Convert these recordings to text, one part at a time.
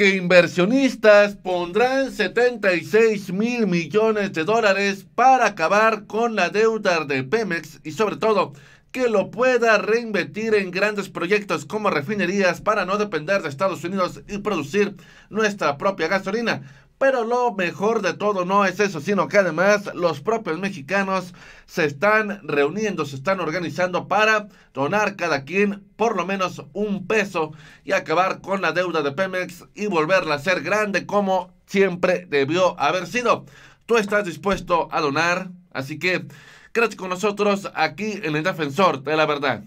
que inversionistas pondrán 76 mil millones de dólares para acabar con la deuda de Pemex y sobre todo que lo pueda reinvertir en grandes proyectos como refinerías para no depender de Estados Unidos y producir nuestra propia gasolina. Pero lo mejor de todo no es eso, sino que además los propios mexicanos se están reuniendo, se están organizando para donar cada quien por lo menos un peso y acabar con la deuda de Pemex y volverla a ser grande como siempre debió haber sido. Tú estás dispuesto a donar, así que quédate con nosotros aquí en el Defensor de la Verdad.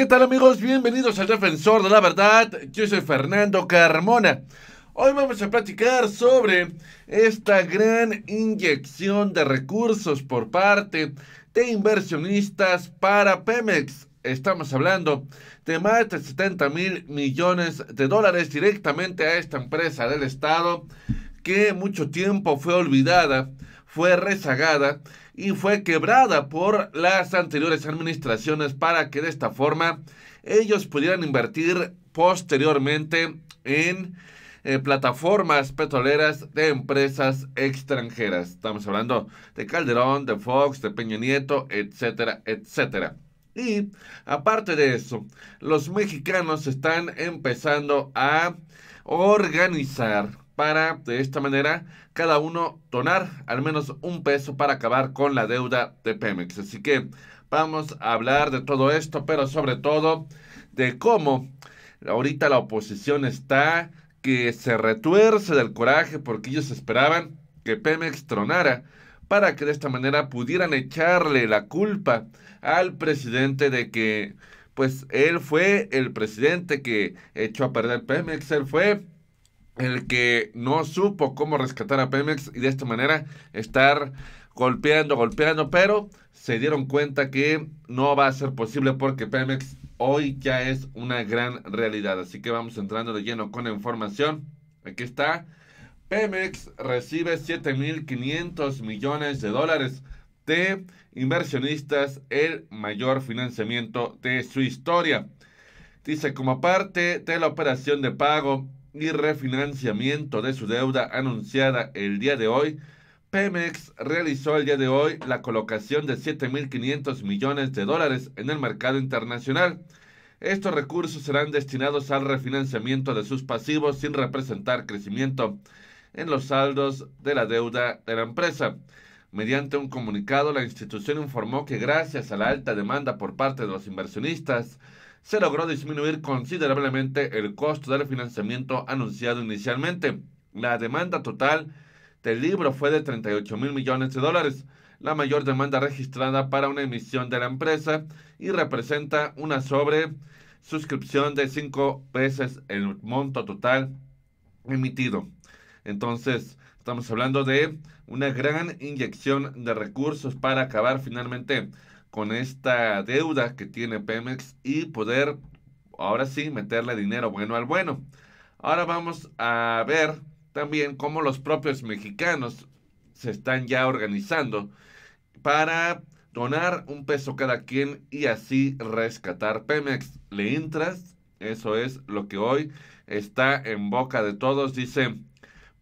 ¿Qué tal amigos? Bienvenidos al Defensor de la Verdad. Yo soy Fernando Carmona. Hoy vamos a platicar sobre esta gran inyección de recursos por parte de inversionistas para Pemex. Estamos hablando de más de 70 mil millones de dólares directamente a esta empresa del Estado que mucho tiempo fue olvidada fue rezagada y fue quebrada por las anteriores administraciones para que de esta forma ellos pudieran invertir posteriormente en eh, plataformas petroleras de empresas extranjeras. Estamos hablando de Calderón, de Fox, de Peña Nieto, etcétera, etcétera. Y aparte de eso, los mexicanos están empezando a organizar para de esta manera cada uno donar al menos un peso para acabar con la deuda de Pemex. Así que vamos a hablar de todo esto, pero sobre todo de cómo ahorita la oposición está que se retuerce del coraje porque ellos esperaban que Pemex tronara para que de esta manera pudieran echarle la culpa al presidente de que pues él fue el presidente que echó a perder Pemex, él fue el que no supo cómo rescatar a Pemex y de esta manera estar golpeando, golpeando, pero se dieron cuenta que no va a ser posible porque Pemex hoy ya es una gran realidad. Así que vamos entrando de lleno con la información. Aquí está. Pemex recibe 7.500 millones de dólares de inversionistas, el mayor financiamiento de su historia. Dice, como parte de la operación de pago y refinanciamiento de su deuda anunciada el día de hoy, Pemex realizó el día de hoy la colocación de 7.500 millones de dólares en el mercado internacional. Estos recursos serán destinados al refinanciamiento de sus pasivos sin representar crecimiento en los saldos de la deuda de la empresa. Mediante un comunicado, la institución informó que gracias a la alta demanda por parte de los inversionistas, se logró disminuir considerablemente el costo del financiamiento anunciado inicialmente. La demanda total del libro fue de 38 mil millones de dólares, la mayor demanda registrada para una emisión de la empresa y representa una sobre suscripción de cinco veces el monto total emitido. Entonces, estamos hablando de una gran inyección de recursos para acabar finalmente con esta deuda que tiene Pemex y poder ahora sí meterle dinero bueno al bueno. Ahora vamos a ver también cómo los propios mexicanos se están ya organizando para donar un peso cada quien y así rescatar Pemex. ¿Le intras Eso es lo que hoy está en boca de todos. Dice,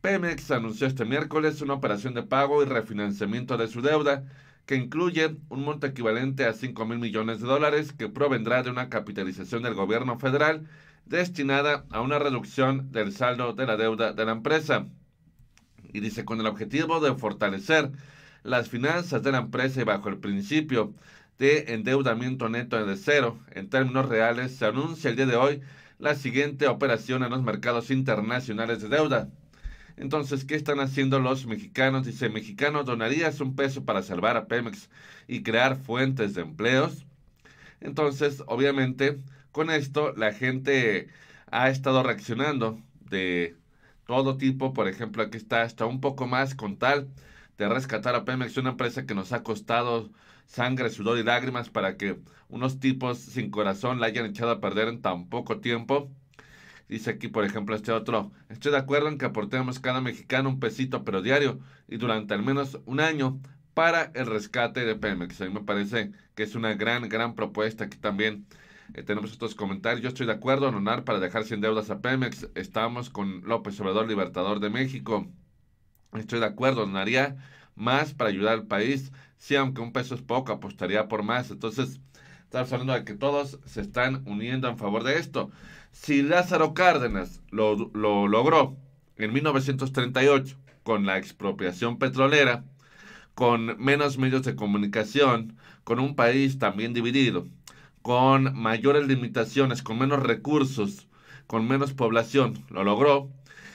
Pemex anunció este miércoles una operación de pago y refinanciamiento de su deuda que incluye un monto equivalente a 5 mil millones de dólares que provendrá de una capitalización del gobierno federal destinada a una reducción del saldo de la deuda de la empresa. Y dice, con el objetivo de fortalecer las finanzas de la empresa y bajo el principio de endeudamiento neto de cero, en términos reales, se anuncia el día de hoy la siguiente operación en los mercados internacionales de deuda. Entonces, ¿qué están haciendo los mexicanos? Dice, mexicanos, ¿donarías un peso para salvar a Pemex y crear fuentes de empleos? Entonces, obviamente, con esto la gente ha estado reaccionando de todo tipo. Por ejemplo, aquí está hasta un poco más con tal de rescatar a Pemex, una empresa que nos ha costado sangre, sudor y lágrimas para que unos tipos sin corazón la hayan echado a perder en tan poco tiempo. Dice aquí, por ejemplo, este otro, estoy de acuerdo en que aportemos cada mexicano un pesito pero diario y durante al menos un año para el rescate de Pemex. A mí me parece que es una gran, gran propuesta. Aquí también eh, tenemos estos comentarios. Yo estoy de acuerdo en donar para dejar sin deudas a Pemex. Estamos con López Obrador, Libertador de México. Estoy de acuerdo, donaría más para ayudar al país. si aunque un peso es poco, apostaría por más. Entonces, estamos hablando de que todos se están uniendo en favor de esto. Si Lázaro Cárdenas lo, logró en 1938 con la expropiación petrolera, con menos medios de comunicación, con un país también dividido, con mayores limitaciones, con menos recursos, con menos población. Lo logró.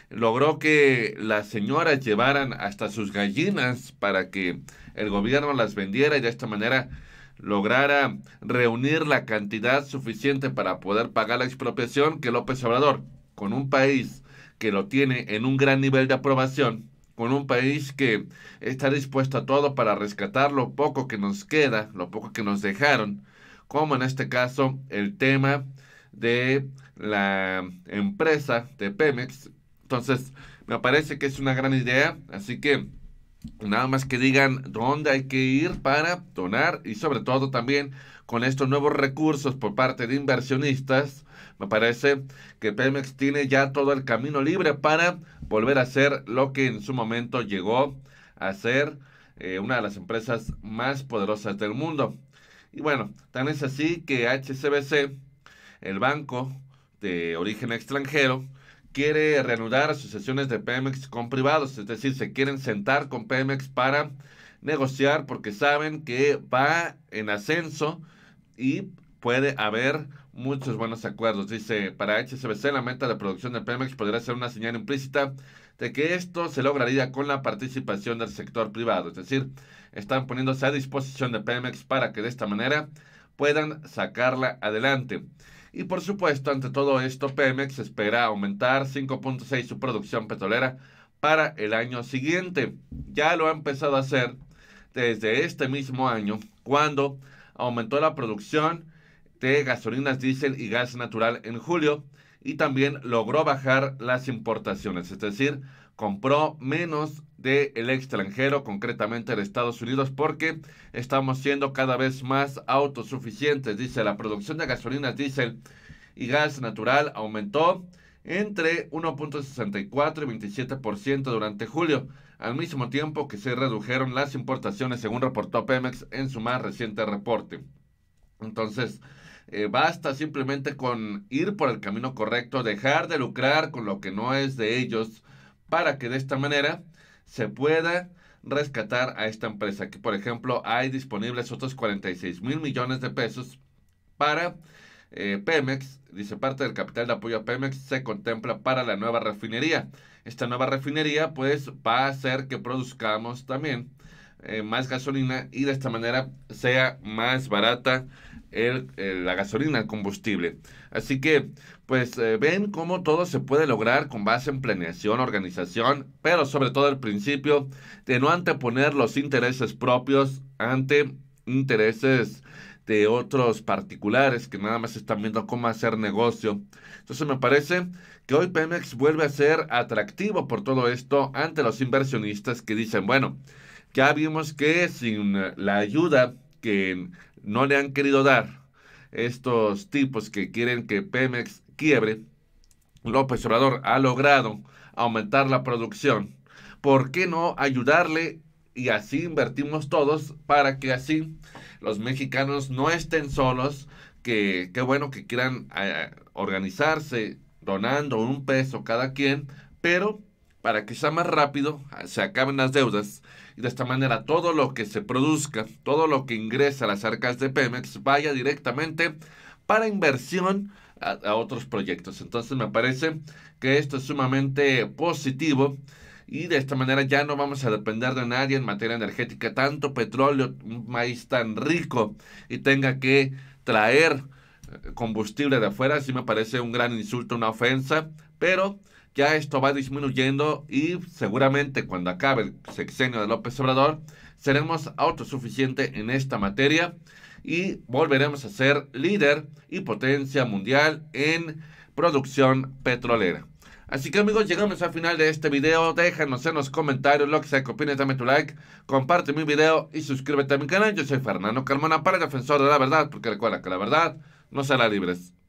Logró que las señoras llevaran hasta sus gallinas para que el gobierno las vendiera y de esta manera lograra reunir la cantidad suficiente para poder pagar la expropiación, que López Obrador, con un país que lo tiene en un gran nivel de aprobación, con un país que está dispuesto a todo para rescatar lo poco que nos queda, lo poco que nos dejaron, como en este caso el tema de la empresa de Pemex. Entonces, me parece que es una gran idea, así que Nada más que digan dónde hay que ir para donar y sobre todo también con estos nuevos recursos por parte de inversionistas, me parece que Pemex tiene ya todo el camino libre para volver a ser lo que en su momento llegó a ser eh, una de las empresas más poderosas del mundo. Y bueno, tan es así que HCBC, el banco de origen extranjero, quiere reanudar asociaciones de Pemex con privados, es decir, se quieren sentar con Pemex para negociar porque saben que va en ascenso y puede haber muchos buenos acuerdos. Dice, para HSBC la meta de producción de Pemex podría ser una señal implícita de que esto se lograría con la participación del sector privado, es decir, están poniéndose a disposición de Pemex para que de esta manera puedan sacarla adelante. Y por supuesto, ante todo esto, Pemex espera aumentar 5.6 su producción petrolera para el año siguiente. Ya lo ha empezado a hacer desde este mismo año, cuando aumentó la producción de gasolinas diésel y gas natural en julio y también logró bajar las importaciones, es decir, compró menos del de extranjero, concretamente de Estados Unidos, porque estamos siendo cada vez más autosuficientes, dice la producción de gasolinas, diésel y gas natural aumentó entre 1.64 y 27% durante julio, al mismo tiempo que se redujeron las importaciones, según reportó Pemex en su más reciente reporte. Entonces, eh, basta simplemente con ir por el camino correcto, dejar de lucrar con lo que no es de ellos, para que de esta manera se pueda rescatar a esta empresa. Que por ejemplo, hay disponibles otros 46 mil millones de pesos para eh, Pemex. Dice, parte del capital de apoyo a Pemex se contempla para la nueva refinería. Esta nueva refinería, pues, va a hacer que produzcamos también eh, más gasolina y de esta manera sea más barata el, la gasolina, el combustible. Así que, pues eh, ven cómo todo se puede lograr con base en planeación, organización, pero sobre todo el principio de no anteponer los intereses propios ante intereses de otros particulares que nada más están viendo cómo hacer negocio. Entonces me parece que hoy Pemex vuelve a ser atractivo por todo esto ante los inversionistas que dicen, bueno, ya vimos que sin la ayuda que no le han querido dar estos tipos que quieren que Pemex quiebre, López Obrador ha logrado aumentar la producción. ¿Por qué no ayudarle y así invertimos todos para que así los mexicanos no estén solos? Que qué bueno que quieran organizarse donando un peso cada quien, pero para que sea más rápido se acaben las deudas y de esta manera todo lo que se produzca, todo lo que ingresa a las arcas de Pemex vaya directamente para inversión a, otros proyectos. Entonces me parece que esto es sumamente positivo y de esta manera ya no vamos a depender de nadie en materia energética, tanto petróleo, maíz tan rico y tenga que traer eh, combustible de afuera, sí me parece un gran insulto, una ofensa pero ya esto va disminuyendo y seguramente cuando acabe el sexenio de López Obrador seremos autosuficiente en esta materia y volveremos a ser líder y potencia mundial en producción petrolera. Así que amigos, llegamos al final de este video. Déjanos en los comentarios lo que sea que opines, dame tu like, comparte mi video y suscríbete a mi canal. Yo soy Fernando Carmona para Defensor de la Verdad, porque recuerda que la verdad no será libre.